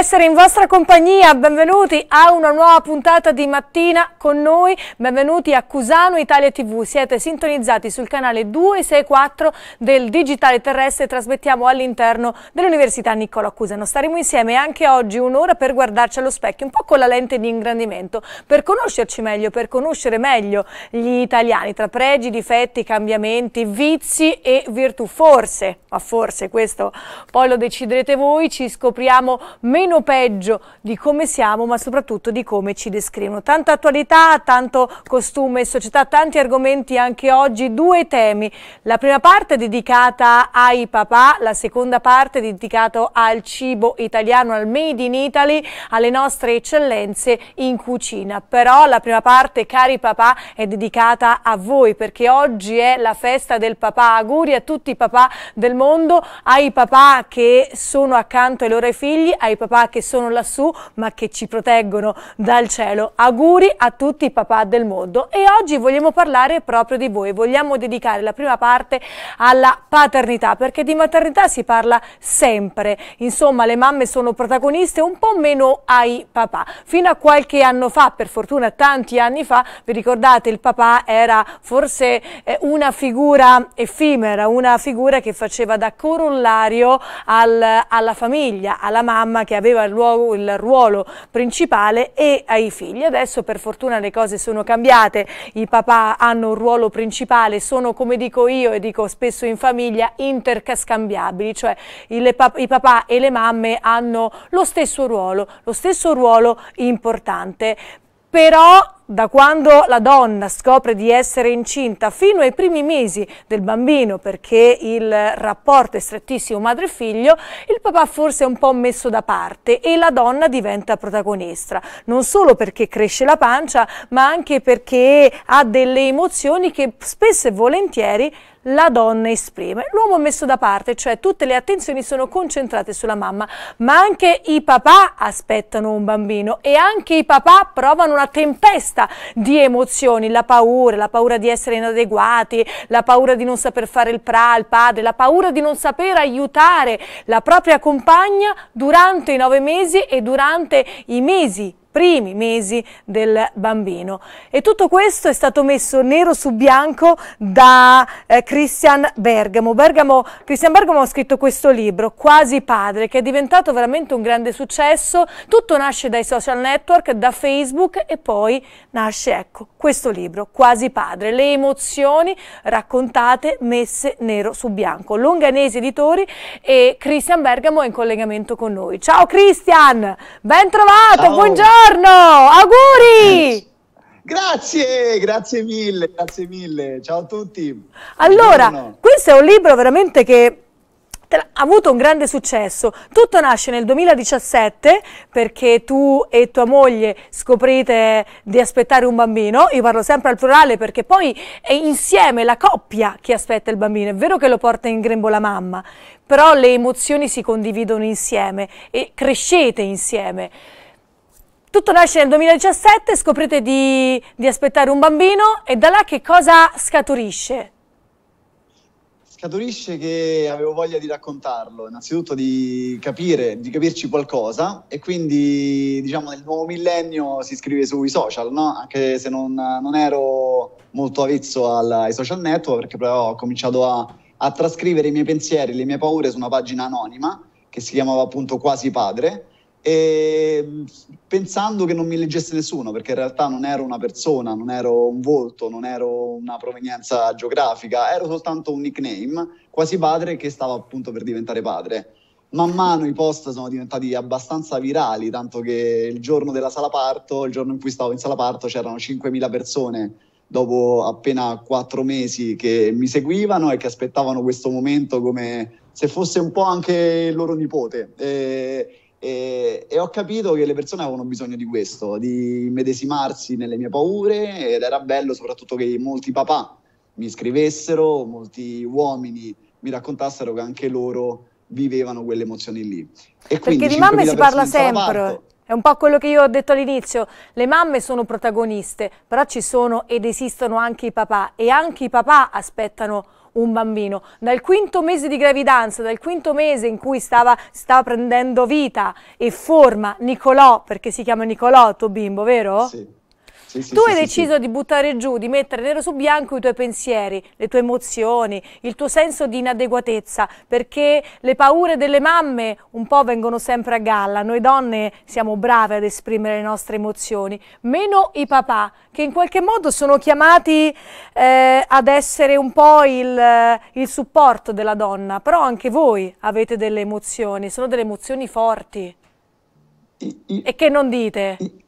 essere in vostra compagnia, benvenuti a una nuova puntata di mattina con noi, benvenuti a Cusano Italia TV, siete sintonizzati sul canale 264 del Digitale Terrestre, trasmettiamo all'interno dell'Università Niccolo Cusano. Staremo insieme anche oggi un'ora per guardarci allo specchio, un po' con la lente di ingrandimento, per conoscerci meglio, per conoscere meglio gli italiani, tra pregi, difetti, cambiamenti, vizi e virtù. Forse, ma forse questo poi lo deciderete voi, ci scopriamo meno meno peggio di come siamo, ma soprattutto di come ci descrivono. Tanta attualità, tanto costume e società, tanti argomenti anche oggi, due temi. La prima parte è dedicata ai papà, la seconda parte è dedicata al cibo italiano, al made in Italy, alle nostre eccellenze in cucina. Però la prima parte, cari papà, è dedicata a voi perché oggi è la festa del papà. Auguri a tutti i papà del mondo, ai papà che sono accanto ai loro figli, ai papà papà che sono lassù ma che ci proteggono dal cielo. Auguri a tutti i papà del mondo e oggi vogliamo parlare proprio di voi, vogliamo dedicare la prima parte alla paternità perché di maternità si parla sempre, insomma le mamme sono protagoniste un po' meno ai papà. Fino a qualche anno fa, per fortuna tanti anni fa, vi ricordate il papà era forse eh, una figura effimera, una figura che faceva da corollario al, alla famiglia, alla mamma che aveva aveva il, luogo, il ruolo principale e ai figli. Adesso per fortuna le cose sono cambiate, i papà hanno un ruolo principale, sono come dico io e dico spesso in famiglia intercascambiabili, cioè i papà e le mamme hanno lo stesso ruolo, lo stesso ruolo importante però da quando la donna scopre di essere incinta fino ai primi mesi del bambino perché il rapporto è strettissimo madre-figlio, il papà forse è un po' messo da parte e la donna diventa protagonista, non solo perché cresce la pancia ma anche perché ha delle emozioni che spesso e volentieri la donna esprime. L'uomo è messo da parte, cioè tutte le attenzioni sono concentrate sulla mamma, ma anche i papà aspettano un bambino e anche i papà provano una tempesta di emozioni, la paura, la paura di essere inadeguati, la paura di non saper fare il, pra, il padre, la paura di non saper aiutare la propria compagna durante i nove mesi e durante i mesi primi mesi del bambino. E tutto questo è stato messo nero su bianco da eh, Christian Bergamo. Bergamo. Christian Bergamo ha scritto questo libro, Quasi padre, che è diventato veramente un grande successo. Tutto nasce dai social network, da Facebook e poi nasce, ecco, questo libro, Quasi padre, le emozioni raccontate, messe nero su bianco. Longanesi Editori e Christian Bergamo è in collegamento con noi. Ciao Christian, ben trovato, Ciao. buongiorno! buongiorno, auguri! Grazie, grazie mille, grazie mille, ciao a tutti. Allora, buongiorno. questo è un libro veramente che ha avuto un grande successo. Tutto nasce nel 2017 perché tu e tua moglie scoprite di aspettare un bambino. Io parlo sempre al plurale perché poi è insieme la coppia che aspetta il bambino. È vero che lo porta in grembo la mamma, però le emozioni si condividono insieme e crescete insieme. Tutto nasce nel 2017, scoprite di, di, aspettare un bambino e da là che cosa scaturisce? Scaturisce che avevo voglia di raccontarlo, innanzitutto di capire, di capirci qualcosa e quindi diciamo nel nuovo millennio si scrive sui social, no? anche se non, non ero molto avvezzo al, ai social network perché però ho cominciato a, a trascrivere i miei pensieri, le mie paure su una pagina anonima che si chiamava appunto Quasi Padre e ehm, pensando che non mi leggesse nessuno, perché in realtà non ero una persona, non ero un volto, non ero una provenienza geografica, ero soltanto un nickname, quasi padre che stava appunto per diventare padre. Man mano i post sono diventati abbastanza virali, tanto che il giorno della sala parto, il giorno in cui stavo in sala parto, c'erano 5.000 persone dopo appena quattro mesi che mi seguivano e che aspettavano questo momento come se fosse un po' anche il loro nipote. E e, e, ho capito che le persone avevano bisogno di questo, di medesimarsi nelle mie paure ed era bello soprattutto che molti papà mi scrivessero, molti uomini mi raccontassero che anche loro vivevano quelle emozioni lì. E Perché di mamme si parla sempre. È un po' quello che io ho detto all'inizio, le mamme sono protagoniste, però ci sono ed esistono anche i papà e anche i papà aspettano un bambino. Dal quinto mese di gravidanza, dal quinto mese in cui stava, stava prendendo vita e forma Nicolò, perché si chiama Nicolò tuo bimbo, vero? Sì. Sì, tu sì, hai deciso di buttare giù, di mettere nero su bianco i tuoi pensieri, le tue emozioni, il tuo senso di inadeguatezza, perché le paure delle mamme un po' vengono sempre a galla. Noi donne siamo brave ad esprimere le nostre emozioni, meno i papà, che in qualche modo sono chiamati eh, ad essere un po' il, il supporto della donna, però anche voi avete delle emozioni, sono delle emozioni forti. I, I, e che non dite? I,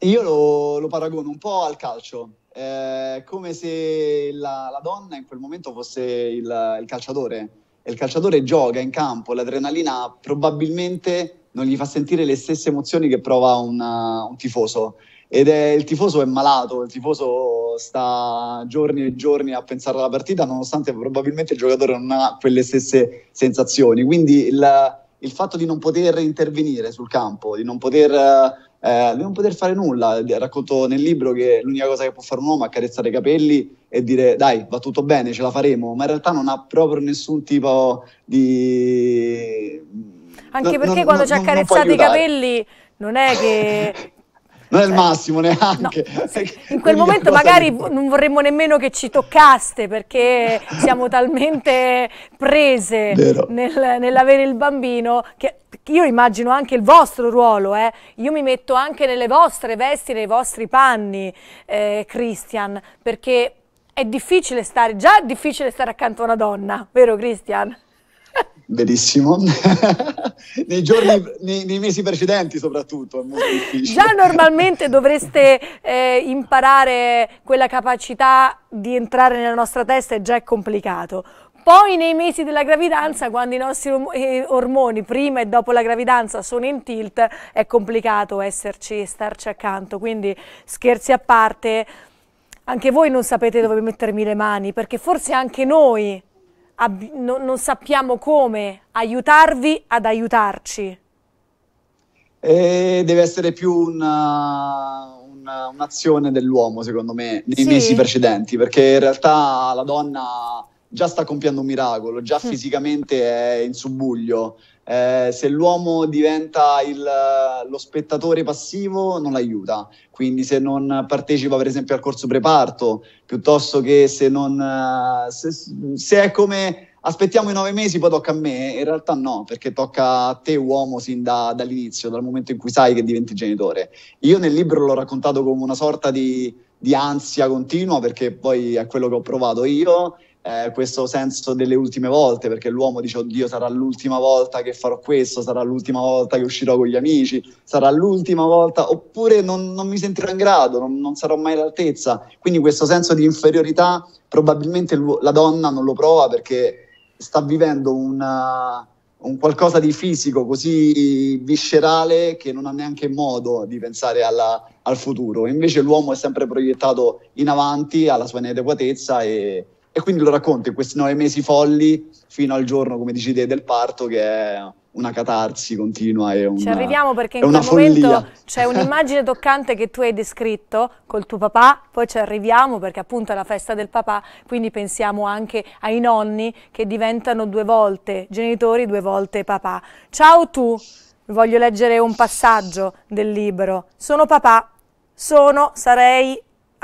io lo, lo paragono un po' al calcio, eh, come se la, la, donna in quel momento fosse il, il calciatore. E il calciatore gioca in campo, l'adrenalina probabilmente non gli fa sentire le stesse emozioni che prova una, uh, un tifoso. Ed è, il tifoso è malato, il tifoso sta giorni e giorni a pensare alla partita, nonostante probabilmente il giocatore non ha quelle stesse sensazioni. Quindi il, il fatto di non poter intervenire sul campo, di non poter uh, eh, di non poter fare nulla. Racconto nel libro che l'unica cosa che può fare un uomo è accarezzare i capelli e dire dai, va tutto bene, ce la faremo, ma in realtà non ha proprio nessun tipo di... Anche perché no, quando no, ci ha accarezzato i capelli non è che non è il cioè, massimo neanche. No, In quel momento magari di... non vorremmo nemmeno che ci toccaste perché siamo talmente prese nel, nell'avere il bambino che io immagino anche il vostro ruolo, eh. io mi metto anche nelle vostre vesti, nei vostri panni, eh, Christian, perché è difficile stare, già è difficile stare accanto a una donna, vero Christian? Verissimo. nei giorni, nei, nei, mesi precedenti soprattutto. Già normalmente dovreste eh, imparare quella capacità di entrare nella nostra testa, è già complicato. Poi nei mesi della gravidanza, quando i nostri eh, ormoni prima e dopo la gravidanza sono in tilt, è complicato esserci e starci accanto. Quindi scherzi a parte, anche voi non sapete dove mettermi le mani, perché forse anche noi no, non sappiamo come aiutarvi ad aiutarci. E deve essere più una, uh, una, uh, un'azione dell'uomo, secondo me, nei sì. mesi precedenti, perché in realtà la donna già sta compiendo un miracolo, già mm. fisicamente è in subbuglio eh, se l'uomo diventa il, lo spettatore passivo non l'aiuta, quindi se non partecipa per esempio al corso preparto, piuttosto che se non... Eh, se, se è come aspettiamo i nove mesi, poi tocca a me. In realtà no, perché tocca a te, uomo, sin da, dall'inizio, dal momento in cui sai che diventi genitore. Io nel libro l'ho raccontato come una sorta di, di ansia continua, perché poi è quello che ho provato io eh, questo senso delle ultime volte, perché l'uomo dice, oddio, sarà l'ultima volta che farò questo, sarà l'ultima volta che uscirò con gli amici, sarà l'ultima volta, oppure non, non mi sentirò in grado, non, non, sarò mai all'altezza. Quindi questo senso di inferiorità probabilmente la donna non lo prova perché sta vivendo una, un qualcosa di fisico così viscerale che non ha neanche modo di pensare alla, al futuro. Invece l'uomo è sempre proiettato in avanti alla sua inadeguatezza e e quindi lo racconto in questi nove mesi folli fino al giorno, come dici te, del parto che è una catarsi continua e una Ci arriviamo perché in quel follia. momento c'è un'immagine toccante che tu hai descritto col tuo papà, poi ci arriviamo perché appunto è la festa del papà, quindi pensiamo anche ai nonni che diventano due volte genitori, due volte papà. Ciao tu, voglio leggere un passaggio del libro. Sono papà, sono, sarei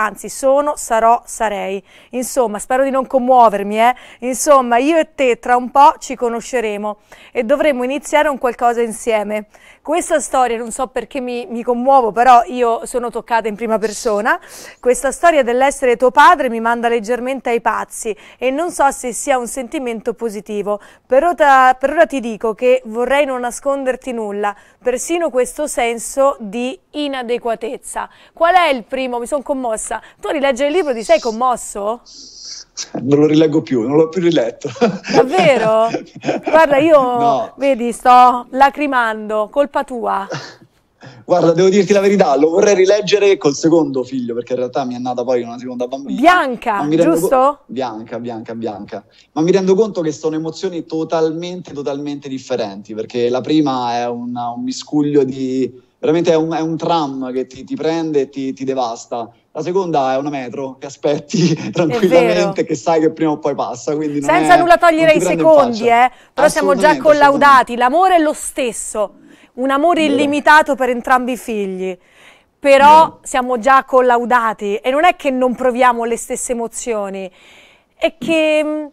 anzi sono, sarò, sarei. Insomma, spero di non commuovermi, eh? Insomma, io e te tra un po' ci conosceremo e dovremo iniziare un qualcosa insieme. Questa storia, non so perché mi, mi commuovo, però io sono toccata in prima persona, questa storia dell'essere tuo padre mi manda leggermente ai pazzi e non so se sia un sentimento positivo. Per ora, per ora ti dico che vorrei non nasconderti nulla, persino questo senso di inadeguatezza. Qual è il primo? Mi sono commossa commossa. Tu a il libro ti sei commosso? Non lo rileggo più, non l'ho più riletto. Davvero? Guarda, io, no. vedi, sto lacrimando, colpa tua. Guarda, devo dirti la verità, lo vorrei rileggere col secondo figlio, perché in realtà mi è nata poi una seconda bambina. Bianca, giusto? Co- bianca, bianca, bianca. Ma mi rendo conto che sono emozioni totalmente, totalmente differenti, perché la prima è una, un miscuglio di veramente è un, è un tram che ti, ti prende e ti, ti, devasta. La seconda è una metro che aspetti tranquillamente, che sai che prima o poi passa. Senza è, nulla togliere i secondi, eh? però siamo già collaudati. L'amore è lo stesso, un amore Vero. illimitato per entrambi i figli. Però Vero. siamo già collaudati e non è che non proviamo le stesse emozioni, è che mm,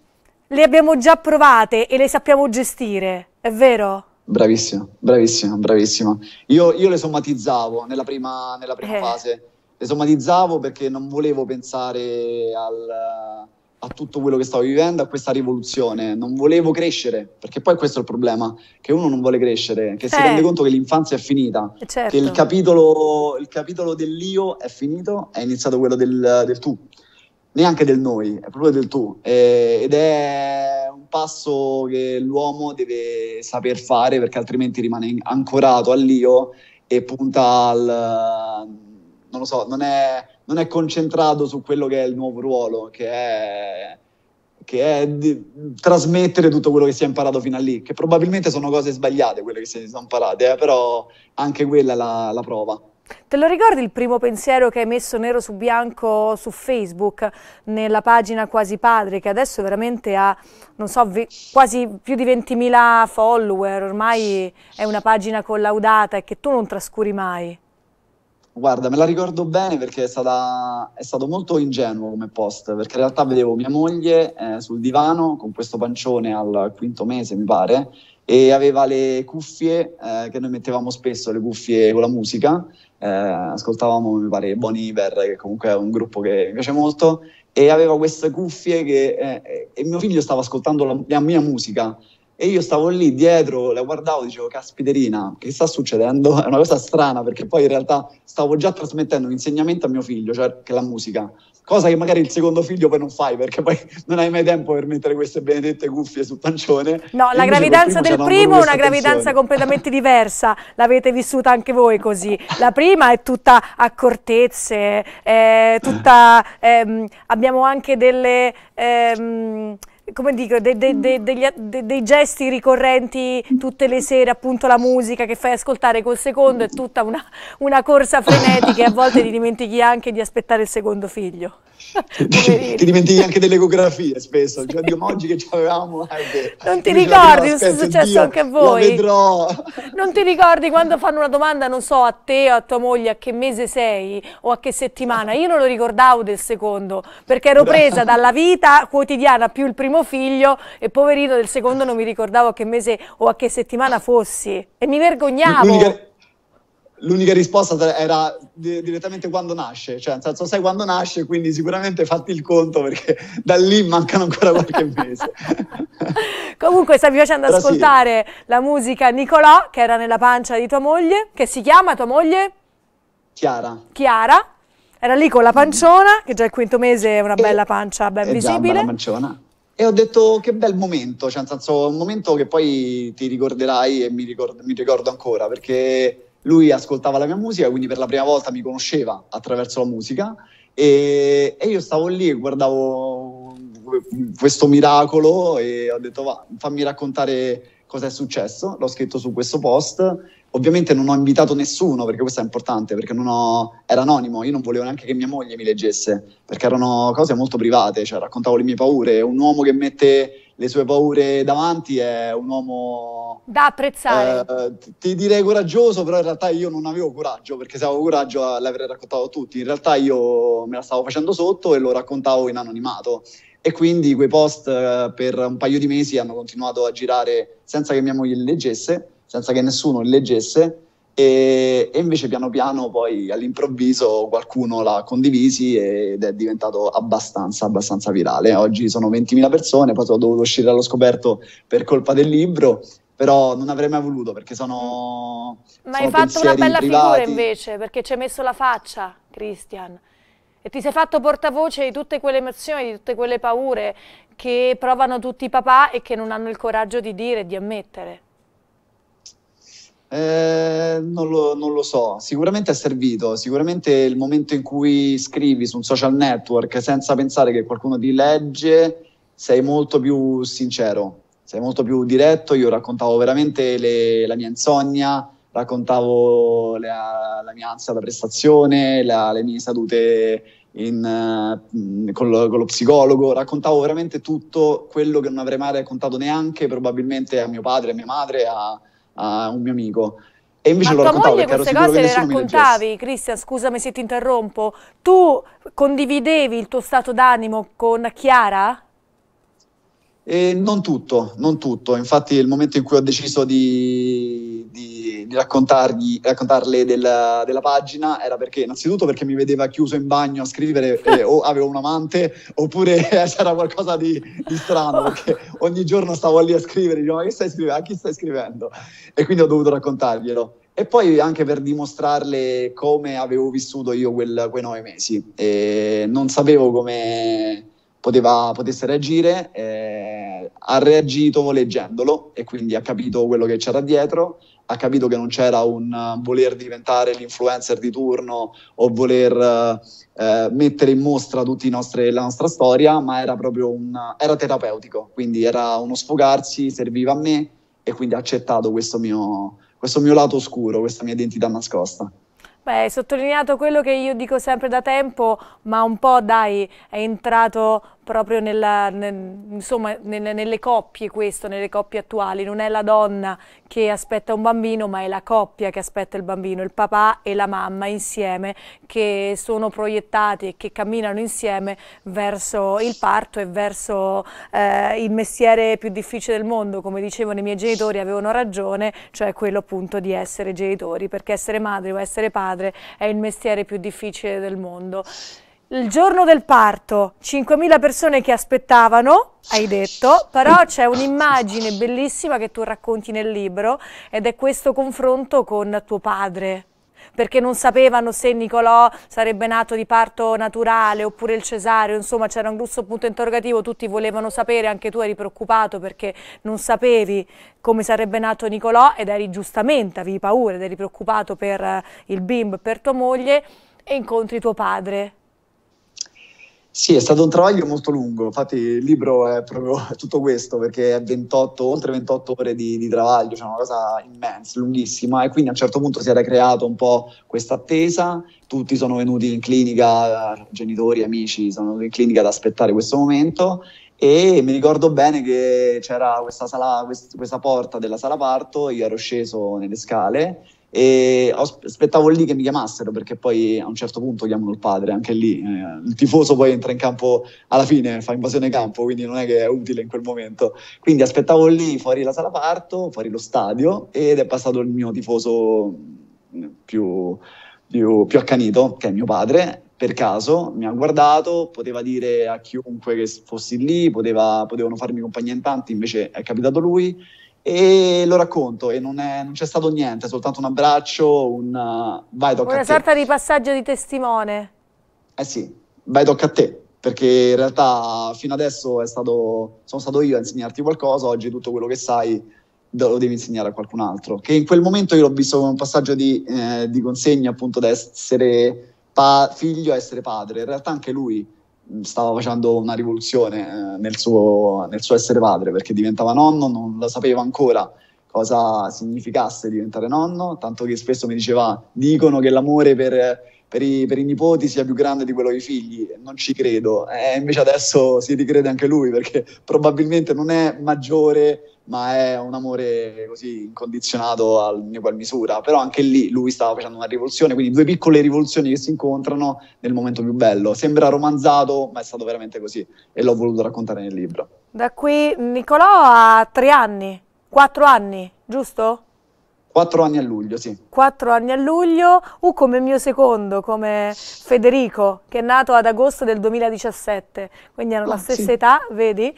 le abbiamo già provate e le sappiamo gestire, è vero? Bravissimo, bravissimo, bravissimo. Io, io le somatizzavo nella prima, nella prima eh. fase, le somatizzavo perché non volevo pensare al, a tutto quello che stavo vivendo, a questa rivoluzione, non volevo crescere, perché poi questo è il problema, che uno non vuole crescere, che eh. si rende conto che l'infanzia è finita, certo. che il certo. capitolo, il capitolo, dell'io è finito, è iniziato quello del, del tu, neanche del noi, è proprio del tu, eh, ed è passo che l'uomo deve saper fare perché altrimenti rimane ancorato all'io e punta al... non lo so, non è, non è concentrato su quello che è il nuovo ruolo, che è che è di trasmettere tutto quello che si è imparato fino a lì, che probabilmente sono cose sbagliate quelle che si sono imparate, eh, però anche quella è la, la prova. Te lo ricordi il primo pensiero che hai messo nero su bianco su Facebook, nella pagina Quasi Padre, che adesso veramente ha, non so, quasi più di 20.000 follower, ormai è una pagina collaudata e che tu non trascuri mai? Guarda, me la ricordo bene perché è, stata, è, stato molto ingenuo come post, perché in realtà vedevo mia moglie eh, sul divano con questo pancione al quinto mese, mi pare, e aveva le cuffie eh, che noi mettevamo spesso, le cuffie con la musica, eh, ascoltavamo mi pare Bon Iver che comunque è un gruppo che mi piace molto e aveva queste cuffie che eh, e mio figlio stava ascoltando la, la, mia musica e io stavo lì dietro, la guardavo e dicevo caspiterina, che sta succedendo? È una cosa strana perché poi in realtà stavo già trasmettendo un insegnamento a mio figlio, cioè che la musica cosa che magari il secondo figlio poi non fai perché poi non hai mai tempo per mettere queste benedette cuffie sul pancione. No, la gravidanza del primo è una gravidanza attenzione. completamente diversa, l'avete vissuta anche voi così. La prima è tutta accortezze, è eh, tutta, ehm, abbiamo anche delle... Ehm, come dico, de, de, de, mm. degli, dei gesti ricorrenti tutte le sere, appunto la musica che fai ascoltare col secondo è tutta una, una corsa frenetica e a volte ti dimentichi anche di aspettare il secondo figlio ti dimentichi anche delle ecografie spesso. Cioè, sì. oggi che ci avevamo, eh, non ti ricordi cosa è successo Dio, anche a voi? vedrò. Non ti ricordi quando fanno una domanda, non so, a te o a tua moglie a che mese sei o a che settimana? Io non lo ricordavo del secondo perché ero presa dalla vita quotidiana più il primo figlio e poverino del secondo non mi ricordavo a che mese o a che settimana fossi e mi vergognavo. L'unica l'unica risposta era direttamente quando nasce, cioè nel senso sai quando nasce, quindi sicuramente fatti il conto perché da lì mancano ancora qualche mese. Comunque stavi facendo Però ascoltare sì. la musica Nicolò che era nella pancia di tua moglie, che si chiama tua moglie? Chiara. Chiara. Era lì con la mm. panciona, che già il quinto mese è una eh, bella pancia ben eh visibile. E ho detto che bel momento, cioè nel senso un momento che poi ti ricorderai e mi ricordo, mi ricordo ancora perché lui ascoltava la mia musica, quindi per la prima volta mi conosceva attraverso la musica e, e io stavo lì e guardavo questo miracolo e ho detto va, fammi raccontare cosa è successo, l'ho scritto su questo post, ovviamente non ho invitato nessuno perché questo è importante, perché ho, era anonimo, io non volevo neanche che mia moglie mi leggesse, perché erano cose molto private, cioè raccontavo le mie paure, un uomo che mette le sue paure davanti, è un uomo... Da apprezzare. Eh, ti direi coraggioso, però in realtà io non avevo coraggio, perché se avevo coraggio eh, l'avrei raccontato a tutti. In realtà io me la stavo facendo sotto e lo raccontavo in anonimato. E quindi quei post eh, per un paio di mesi hanno continuato a girare senza che mia moglie li leggesse, senza che nessuno li leggesse e, e, invece piano piano poi all'improvviso qualcuno l'ha condivisi ed è diventato abbastanza, abbastanza virale. Oggi sono 20.000 persone, poi ho dovuto uscire allo scoperto per colpa del libro, però non avrei mai voluto perché sono... Ma sono hai fatto una bella privati. figura invece perché ci hai messo la faccia, Christian. E ti sei fatto portavoce di tutte quelle emozioni, di tutte quelle paure che provano tutti i papà e che non hanno il coraggio di dire, e di ammettere. Eh, non, lo, non, lo, so, sicuramente è servito, sicuramente il momento in cui scrivi su un social network senza pensare che qualcuno ti legge, sei molto più sincero, sei molto più diretto, io raccontavo veramente le, la mia insonnia, raccontavo la, la mia ansia da prestazione, la, le mie salute in, uh, con, lo, con lo psicologo, raccontavo veramente tutto quello che non avrei mai raccontato neanche probabilmente a mio padre, a mia madre, a a un mio amico. E invece Ma lo raccontavo moglie queste cose le raccontavi, Cristian, scusami se ti interrompo. Tu condividevi il tuo stato d'animo con Chiara? E non tutto, non tutto. Infatti, il momento in cui ho deciso di, di, di raccontarle della, della, pagina era perché, innanzitutto, perché mi vedeva chiuso in bagno a scrivere eh, o avevo un amante oppure eh, c'era qualcosa di, di, strano perché ogni giorno stavo lì a scrivere, dicevo, ma che stai scrivendo? A chi stai scrivendo? E quindi ho dovuto raccontarglielo. E poi anche per dimostrarle come avevo vissuto io quel, quei nove mesi. E non sapevo come poteva, potesse reagire, eh, ha reagito leggendolo e quindi ha capito quello che c'era dietro, ha capito che non c'era un uh, voler diventare l'influencer di turno o voler eh, mettere in mostra nostri, la nostra storia, ma era proprio un, era terapeutico, quindi era uno sfogarsi, serviva a me e quindi ha accettato questo mio, questo mio lato oscuro, questa mia identità nascosta. Beh, sottolineato quello che io dico sempre da tempo, ma un po' dai, è entrato proprio nella, nel, insomma, nelle, nelle coppie questo, nelle coppie attuali, non è la donna che aspetta un bambino ma è la coppia che aspetta il bambino, il papà e la mamma insieme che sono proiettati e che camminano insieme verso il parto e verso eh, il mestiere più difficile del mondo, come dicevano i miei genitori avevano ragione, cioè quello appunto di essere genitori, perché essere madre o essere padre è il mestiere più difficile del mondo il giorno del parto, 5.000 persone che aspettavano, hai detto, però c'è un'immagine bellissima che tu racconti nel libro ed è questo confronto con tuo padre, perché non sapevano se Nicolò sarebbe nato di parto naturale oppure il cesareo, insomma c'era un grosso punto interrogativo, tutti volevano sapere, anche tu eri preoccupato perché non sapevi come sarebbe nato Nicolò ed eri giustamente, avevi paura ed eri preoccupato per eh, il bimbo, per tua moglie e incontri tuo padre sì, è stato un travaglio molto lungo, infatti il libro è proprio tutto questo, perché è 28, oltre 28 ore di, di travaglio, cioè una cosa immensa, lunghissima, e quindi a un certo punto si era creato un po' questa attesa, tutti sono venuti in clinica, genitori, amici, sono venuti in clinica ad aspettare questo momento, e mi ricordo bene che c'era questa, sala, questa porta della sala parto, io ero sceso nelle scale, e aspettavo lì che mi chiamassero perché poi a un certo punto chiamano il padre anche lì eh, il tifoso poi entra in campo alla fine fa invasione campo quindi non è che è utile in quel momento quindi aspettavo lì fuori la sala parto fuori lo stadio ed è passato il mio tifoso mm, più, più, più accanito che è mio padre per caso mi ha guardato, poteva dire a chiunque che fossi lì, poteva, potevano farmi compagnia in tanti, invece è capitato lui e lo racconto e non, è, non c'è stato niente, soltanto un abbraccio, un uh, vai tocca Una sorta di passaggio di testimone. Eh sì, vai tocca a te, perché in realtà fino adesso stato, sono stato io a insegnarti qualcosa, oggi tutto quello che sai lo devi insegnare a qualcun altro. Che in quel momento io l'ho visto come un passaggio di, eh, di consegna appunto da essere pa- figlio a essere padre, in realtà anche lui stava facendo una rivoluzione eh, nel suo, nel suo essere padre perché diventava nonno, non lo sapeva ancora cosa significasse diventare nonno, tanto che spesso mi diceva dicono che l'amore per, per, i, per i, nipoti sia più grande di quello dei figli, non ci credo, e invece adesso si ricrede anche lui perché probabilmente non è maggiore ma è un amore così incondizionato al mio qual misura. Però anche lì lui stava facendo una rivoluzione, quindi due piccole rivoluzioni che si incontrano nel momento più bello. Sembra romanzato, ma è stato veramente così e l'ho voluto raccontare nel libro. Da qui Nicolò ha tre anni, quattro anni, giusto? Quattro anni a luglio, sì. Quattro anni a luglio, o uh, come mio secondo, come Federico, che è nato ad agosto del 2017, quindi hanno oh, la ah, stessa sì. età, vedi?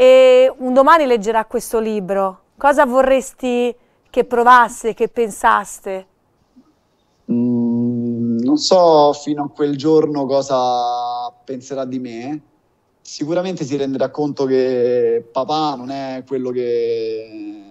e un domani leggerà questo libro, cosa vorresti che provasse, che pensaste? Mm, non so fino a quel giorno cosa penserà di me. Sicuramente si renderà conto che papà non è quello che,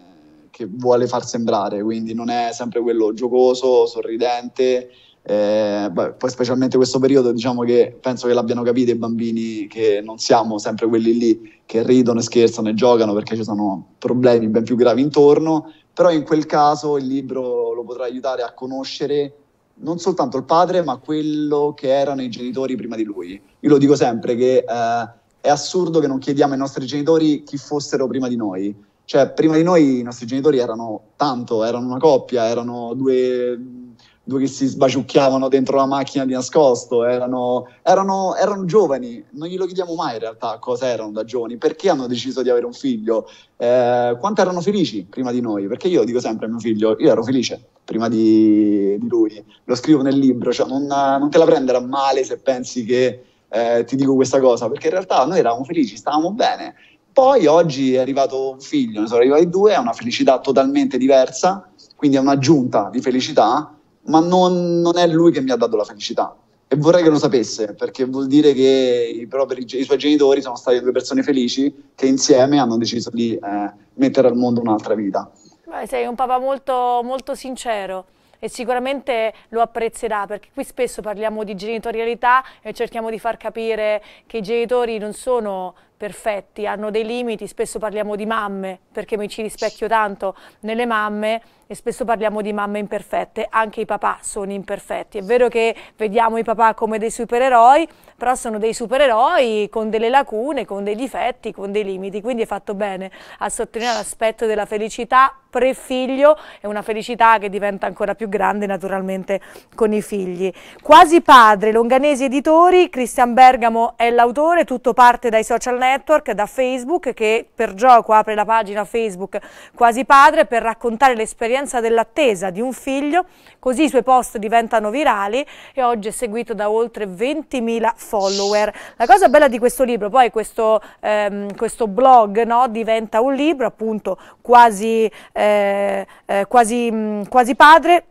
che vuole far sembrare, quindi non è sempre quello giocoso, sorridente, eh, beh, poi specialmente questo periodo diciamo che penso che l'abbiano capito i bambini che non siamo sempre quelli lì che ridono e scherzano e giocano perché ci sono problemi ben più gravi intorno, però in quel caso il libro lo potrà aiutare a conoscere non soltanto il padre ma quello che erano i genitori prima di lui. Io lo dico sempre che eh, è assurdo che non chiediamo ai nostri genitori chi fossero prima di noi, cioè prima di noi i nostri genitori erano tanto, erano una coppia, erano due due che si sbaciucchiavano dentro la macchina di nascosto, erano, erano, erano giovani, non glielo chiediamo mai in realtà cosa erano da giovani, perché hanno deciso di avere un figlio, eh, quanto erano felici prima di noi, perché io dico sempre a mio figlio, io ero felice prima di, di lui, lo scrivo nel libro, cioè non, non te la prendere a male se pensi che eh, ti dico questa cosa, perché in realtà noi eravamo felici, stavamo bene. Poi oggi è arrivato un figlio, ne sono arrivati due, è una felicità totalmente diversa, quindi è un'aggiunta di felicità ma non, non, è lui che mi ha dato la felicità. E vorrei che lo sapesse, perché vuol dire che i, propri, i suoi genitori sono stati due persone felici che insieme hanno deciso di eh, mettere al mondo un'altra vita. Beh, sei un papà molto, molto sincero e sicuramente lo apprezzerà perché qui spesso parliamo di genitorialità e cerchiamo di far capire che i genitori non sono perfetti, hanno dei limiti, spesso parliamo di mamme, perché mi ci rispecchio tanto nelle mamme e spesso parliamo di mamme imperfette, anche i papà sono imperfetti. È vero che vediamo i papà come dei supereroi, però sono dei supereroi con delle lacune, con dei difetti, con dei limiti, quindi è fatto bene a sottolineare l'aspetto della felicità pre-figlio e una felicità che diventa ancora più grande naturalmente con i figli. Quasi padre, Longanesi Editori, Cristian Bergamo è l'autore, tutto parte dai social network Network da Facebook che per gioco apre la pagina Facebook Quasi Padre per raccontare l'esperienza dell'attesa di un figlio, così i suoi post diventano virali e oggi è seguito da oltre 20.000 follower. La cosa bella di questo libro, poi questo, ehm, questo blog no, diventa un libro appunto quasi, eh, eh, quasi, mh, quasi padre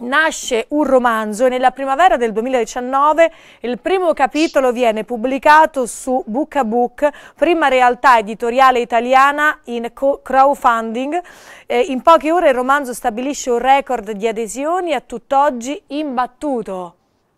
nasce un romanzo e nella primavera del 2019 il primo capitolo viene pubblicato su Book a Book, prima realtà editoriale italiana in crowdfunding. Eh, in poche ore il romanzo stabilisce un record di adesioni a tutt'oggi imbattuto.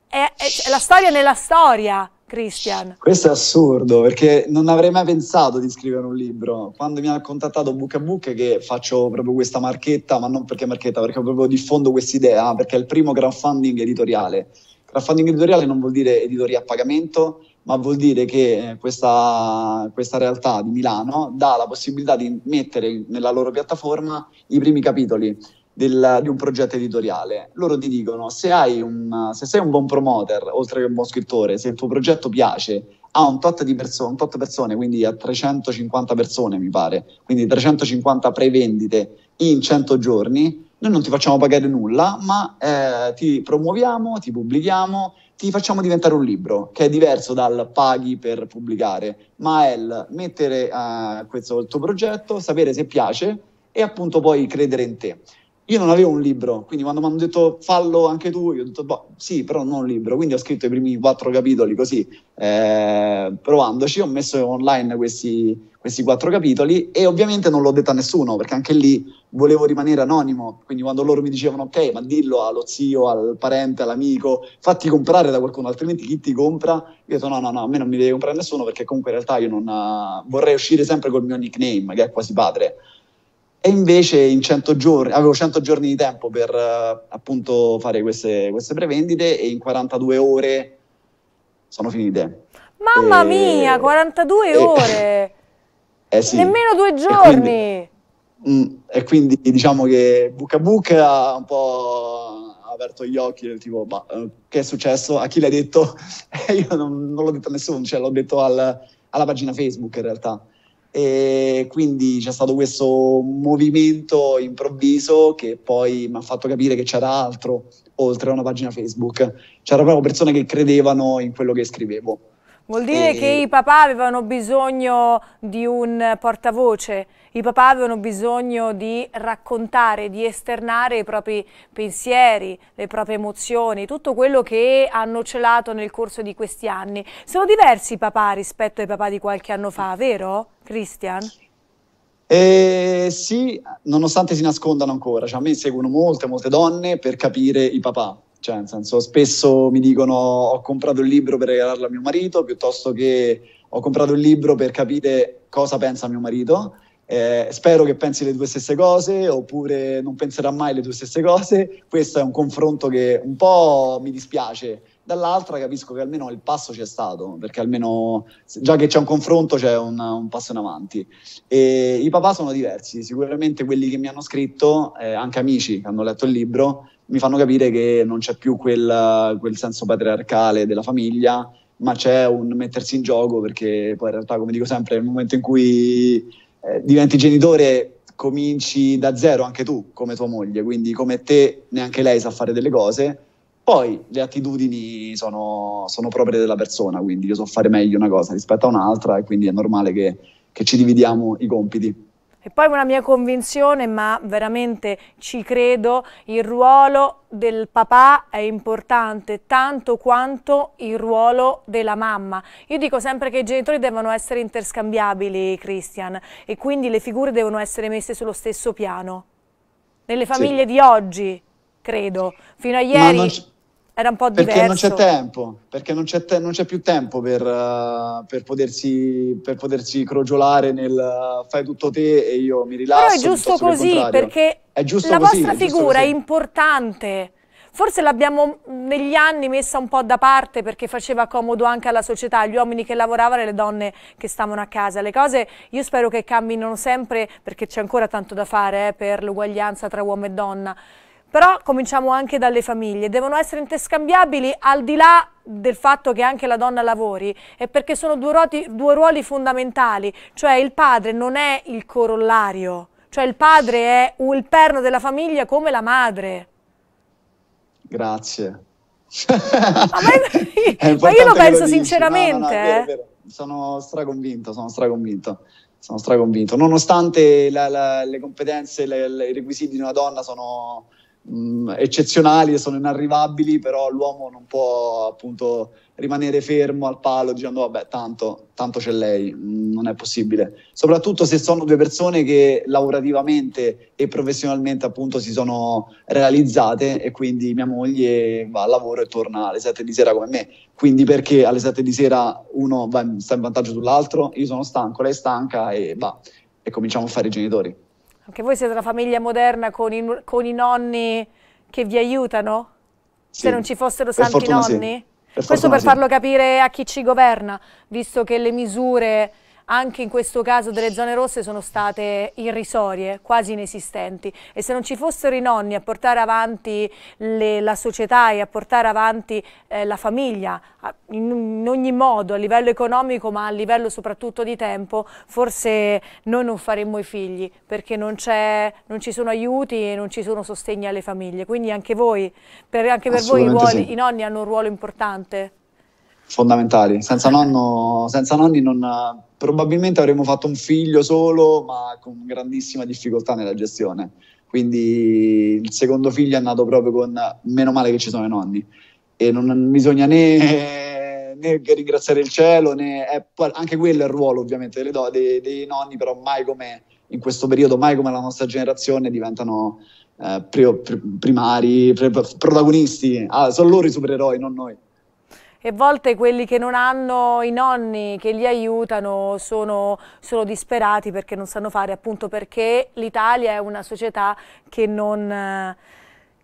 È, è, è la storia nella storia. Christian? Questo è assurdo perché non avrei mai pensato di scrivere un libro. Quando mi ha contattato a Buca che faccio proprio questa marchetta, ma non perché marchetta, perché proprio diffondo quest'idea, ah, perché è il primo crowdfunding editoriale. Crowdfunding editoriale non vuol dire editoria a pagamento, ma vuol dire che eh, questa, questa realtà di Milano dà la possibilità di mettere nella loro piattaforma i primi capitoli della, di un progetto editoriale. Loro ti dicono se, un, se, sei un buon promoter, oltre che un buon scrittore, se il tuo progetto piace a un tot di perso- un tot persone, quindi a 350 persone mi pare, quindi 350 prevendite in 100 giorni, noi non ti facciamo pagare nulla, ma eh, ti promuoviamo, ti pubblichiamo, ti facciamo diventare un libro, che è diverso dal paghi per pubblicare, ma è il mettere eh, questo il tuo progetto, sapere se piace e appunto poi credere in te. Io non avevo un libro, quindi quando mi hanno detto fallo anche tu, io ho detto boh, sì, però non un libro, quindi ho scritto i primi quattro capitoli così, eh, provandoci, ho messo online questi, questi quattro capitoli e ovviamente non l'ho detto a nessuno perché anche lì volevo rimanere anonimo, quindi quando loro mi dicevano ok ma dillo allo zio, al parente, all'amico, fatti comprare da qualcuno altrimenti chi ti compra, io ho detto no no no a me non mi deve comprare nessuno perché comunque in realtà io non uh, vorrei uscire sempre col mio nickname che è quasi padre. E invece in 100 giorni, avevo 100 giorni di tempo per uh, appunto fare queste, queste, prevendite e in 42 ore sono finite. Mamma e... mia, 42 e... ore! Eh sì. Nemmeno due giorni! E quindi, mh, mm, e quindi diciamo che Buca Buca ha un po' aperto gli occhi, tipo, ma eh, che è successo? A chi l'hai detto? Io non, non l'ho detto a nessuno, cioè, l'ho detto al, alla pagina Facebook in realtà e quindi c'è stato questo movimento improvviso che poi mi ha fatto capire che c'era altro oltre a una pagina Facebook, c'erano proprio persone che credevano in quello che scrivevo. Vuol dire e... che i papà avevano bisogno di un portavoce, i papà avevano bisogno di raccontare, di esternare i propri pensieri, le proprie emozioni, tutto quello che hanno celato nel corso di questi anni. Sono diversi i papà rispetto ai papà di qualche anno fa, vero Christian? Eh, sì, nonostante si nascondano ancora, cioè, a me seguono molte, molte donne per capire i papà cioè, nel senso, spesso mi dicono ho comprato il libro per regalarlo a mio marito, piuttosto che ho comprato il libro per capire cosa pensa mio marito. Eh, spero che pensi le tue stesse cose, oppure non penserà mai le tue stesse cose. Questo è un confronto che un po' mi dispiace. Dall'altra capisco che almeno il passo c'è stato, perché almeno già che c'è un confronto c'è un, un passo in avanti. E I papà sono diversi, sicuramente quelli che mi hanno scritto, eh, anche amici che hanno letto il libro, mi fanno capire che non c'è più quel, quel senso patriarcale della famiglia, ma c'è un mettersi in gioco perché poi in realtà, come dico sempre, nel momento in cui eh, diventi genitore cominci da zero anche tu come tua moglie, quindi come te neanche lei sa fare delle cose. Poi le attitudini sono, sono proprie della persona, quindi io so fare meglio una cosa rispetto a un'altra e quindi è normale che, che ci dividiamo i compiti. E poi una mia convinzione, ma veramente ci credo, il ruolo del papà è importante tanto quanto il ruolo della mamma. Io dico sempre che i genitori devono essere interscambiabili, Christian, e quindi le figure devono essere messe sullo stesso piano. Nelle famiglie sì. di oggi, credo, fino a ieri era un po' diverso. Perché non c'è tempo, perché non c'è, te- non c'è più tempo per, uh, per, potersi, per, potersi, crogiolare nel uh, fai tutto te e io mi rilasso. Però è giusto così, che perché giusto la vostra è figura così. è importante. Forse l'abbiamo mm, negli anni messa un po' da parte perché faceva comodo anche alla società, agli uomini che lavoravano e alle donne che stavano a casa. Le cose io spero che camminino sempre perché c'è ancora tanto da fare eh, per l'uguaglianza tra uomo e donna però cominciamo anche dalle famiglie, devono essere interscambiabili al di là del fatto che anche la donna lavori e perché sono due, ruoli, due ruoli fondamentali, cioè il padre non è il corollario, cioè il padre è il perno della famiglia come la madre. Grazie. ma, io, ma io lo penso lo sinceramente. No, no, no, vero, eh. vero. Sono straconvinto, sono straconvinto sono straconvinto. Nonostante la, la, le competenze, le, le, i requisiti di una donna sono, mh, mm, eccezionali, sono inarrivabili, però l'uomo non può appunto rimanere fermo al palo dicendo vabbè tanto, tanto c'è lei, mh, mm, non è possibile. Soprattutto se sono due persone che lavorativamente e professionalmente appunto si sono realizzate e quindi mia moglie va al lavoro e torna alle 7 di sera come me. Quindi perché alle 7 di sera uno va, sta in vantaggio sull'altro, io sono stanco, lei è stanca e va, e cominciamo a fare i genitori. Anche voi siete una famiglia moderna con i, con i nonni che vi aiutano? Sì, Se non ci fossero santi nonni? Sì. Per Questo per farlo capire a chi ci governa, visto che le misure anche in questo caso delle zone rosse sono state irrisorie, quasi inesistenti e se non ci fossero i nonni a portare avanti le, la società e a portare avanti eh, la famiglia in, in, ogni modo, a livello economico ma a livello soprattutto di tempo, forse noi non faremmo i figli perché non, non ci sono aiuti e non ci sono sostegni alle famiglie. Quindi anche voi, per, anche per voi i, ruoli, sì. i nonni hanno un ruolo importante fondamentali. Senza, eh. nonno, senza nonni non, probabilmente avremmo fatto un figlio solo, ma con grandissima difficoltà nella gestione. Quindi il secondo figlio è nato proprio con meno male che ci sono i nonni. E non bisogna né, eh. né ringraziare il cielo, né, è, eh, anche quello è il ruolo ovviamente delle, dei, dei nonni, però mai come in questo periodo, mai come la nostra generazione, diventano eh, primari, protagonisti. Ah, sono loro i supereroi, non noi e volte quelli che non hanno i nonni che li aiutano sono, sono disperati perché non sanno fare, appunto perché l'Italia è una società che non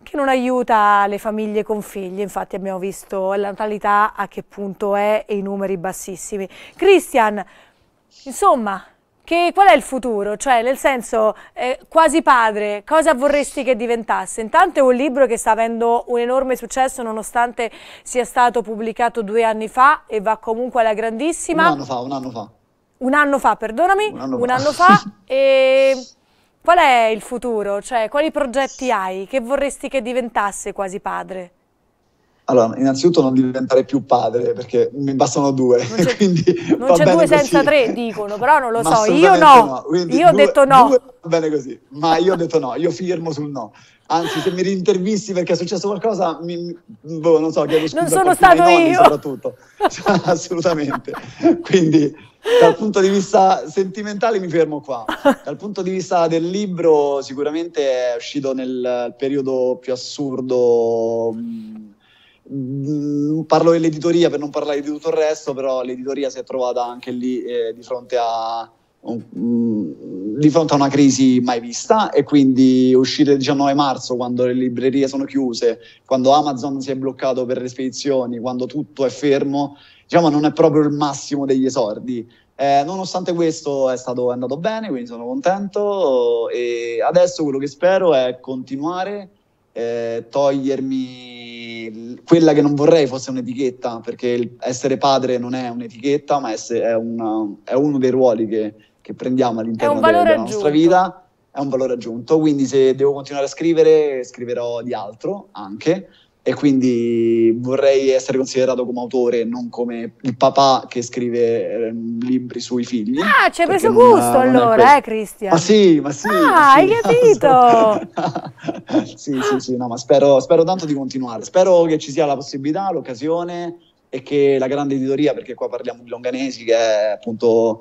che non aiuta le famiglie con figli, infatti abbiamo visto la natalità a che punto è e i numeri bassissimi. Cristian, insomma, che, qual è il futuro? Cioè, nel senso, eh, quasi padre, cosa vorresti che diventasse? Intanto è un libro che sta avendo un enorme successo nonostante sia stato pubblicato due anni fa e va comunque alla grandissima. Un anno fa, un anno fa. Un anno fa, perdonami, un anno, un anno fa. fa. e qual è il futuro? Cioè, quali progetti hai? Che vorresti che diventasse quasi padre? Allora, innanzitutto non diventare più padre, perché mi bastano due. Non c'è, quindi non c'è due senza così. tre, dicono, però non lo ma so, io no. no. Io ho detto no. va bene così, ma io ho detto no, io firmo sul no. Anzi, se mi rintervisti perché è successo qualcosa, mi, boh, non so, chiedo scusa. Non sono stato nonni, io. Soprattutto. Assolutamente. Quindi, dal punto di vista sentimentale mi fermo qua. Dal punto di vista del libro, sicuramente è uscito nel periodo più assurdo mm, Mm, parlo dell'editoria per non parlare di tutto il resto, però l'editoria si è trovata anche lì eh, di, fronte a, um, di fronte a una crisi mai vista e quindi uscire il 19 marzo quando le librerie sono chiuse, quando Amazon si è bloccato per le spedizioni, quando tutto è fermo, diciamo non è proprio il massimo degli esordi. Eh, nonostante questo è, stato, è andato bene, quindi sono contento e adesso quello che spero è continuare eh, togliermi quella che non vorrei fosse un'etichetta, perché essere padre non è un'etichetta, ma è, una, è uno dei ruoli che, che prendiamo all'interno della aggiunto. nostra vita, è un valore aggiunto, quindi se devo continuare a scrivere, scriverò di altro anche e quindi vorrei essere considerato come autore non come il papà che scrive ehm, libri sui figli. Ah, ci hai preso gusto ha, allora, eh Cristian? Ma sì, ma sì. Ah, sì, hai capito! sì, sì, sì, no, ma spero, spero tanto di continuare. Spero che ci sia la possibilità, l'occasione e che la grande editoria, perché qua parliamo di Longanesi, che è appunto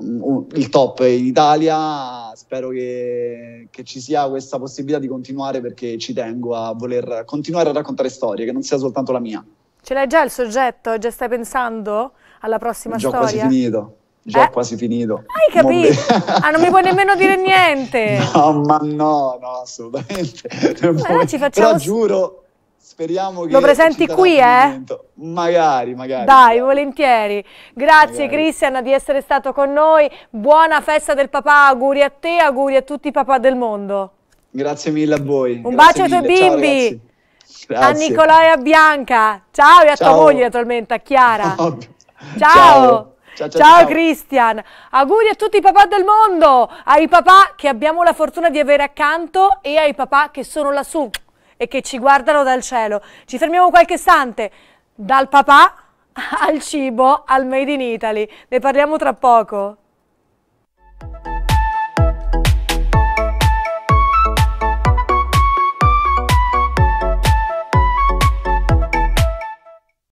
il top in Italia. Spero che, che, ci sia questa possibilità di continuare perché ci tengo a voler continuare a raccontare storie, che non sia soltanto la mia. Ce l'hai già il soggetto? Già stai pensando alla prossima già storia? Già quasi finito. Già eh? quasi finito. Hai capito? Mol- ah, non mi puoi nemmeno dire niente. No, ma no, no, assolutamente. Allora ci facciamo... Però giuro Speriamo che... Lo presenti qui, eh? Magari, magari. Dai, volentieri. Grazie magari. Cristian di essere stato con noi. Buona festa del papà, auguri a te, auguri a tutti i papà del mondo. Grazie mille a voi. Un Grazie bacio ai tuoi bimbi. Ciao, a Nicola e a Bianca. Ciao e a ciao. tua moglie naturalmente, a Chiara. Ciao. ciao. Ciao, ciao, ciao. Cristian, auguri a tutti i papà del mondo, ai papà che abbiamo la fortuna di avere accanto e ai papà che sono lassù e che ci guardano dal cielo. Ci fermiamo qualche istante dal papà al cibo, al Made in Italy. Ne parliamo tra poco.